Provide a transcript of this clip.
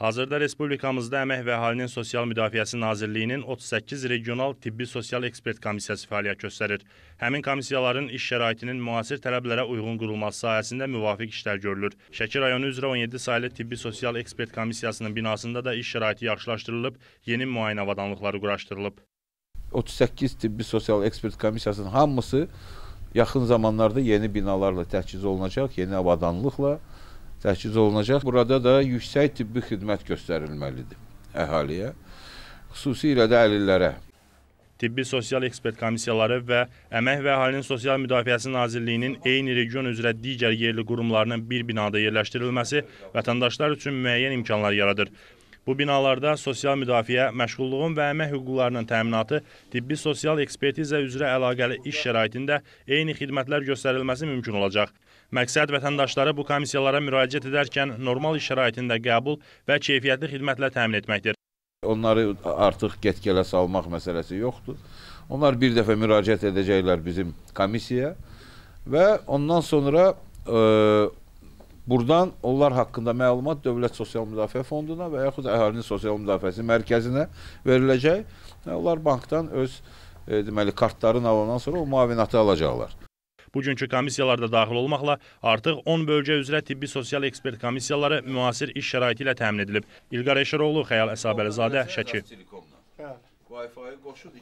Hazırda respublikamızda Əmək və Əhalinin Sosial Müdafiəsi Nazirliyinin 38 regional tibbi sosial ekspert komissiyası fəaliyyət göstərir. Həmin komissiyaların iş şəraitinin müasir tələblərə uyğun qurulması sahəsində müvafiq işlər görülür. Şəki rayonu üzrə 17 saylı tibbi sosial ekspert komissiyasının binasında da iş şəraiti yaxşılaşdırılıb, yeni müayinə avadanlıqları quraşdırılıb. 38 tibbi sosial ekspert komissiyasının hamısı yaxın zamanlarda yeni binalarla təchiz olunacaq, yeni avadanlıqla təchiz olunacaq. Burada da yüksək tibbi xidmət göstərilməlidir əhaliyə, xüsusilə də əlillərə. Tibbi Sosial Ekspert Komissiyaları və Əmək və Əhalinin Sosial Müdafiəsi Nazirliyinin eyni region üzrə digər yerli qurumlarının bir binada yerləşdirilməsi vətəndaşlar üçün müəyyən imkanlar yaradır. Bu binalarda sosial müdafiə, məşğulluğun və əmək hüquqlarının təminatı, tibbi-sosial ekspertiza üzrə əlaqəli iş şəraitində eyni xidmətlər göstərilməsi mümkün olacaq. Məqsəd vətəndaşları bu komissiyalara müraciət edərkən normal iş şəraitində qəbul və keyfiyyətli xidmətlə təmin etməkdir. Onları artıq get-gələ salmaq məsələsi yoxdur. Onlar bir dəfə müraciət edəcəklər bizim komissiyaya və ondan sonra ə, e, Buradan onlar haqqında məlumat Dövlət Sosial Müdafiə Fonduna və yaxud Əhalinin Sosial Müdafiəsi Mərkəzinə veriləcək. Onlar bankdan öz e, deməli kartlarını alandan sonra o müavinatı alacaqlar. Bugünkü komissiyalarda daxil olmaqla artıq 10 bölgə üzrə tibbi sosial ekspert komissiyaları müasir iş şəraiti ilə təmin edilib. İlqar Eşəroğlu, Xəyal Əsabəlizadə, Şəki. Wi-Fi qoşudur.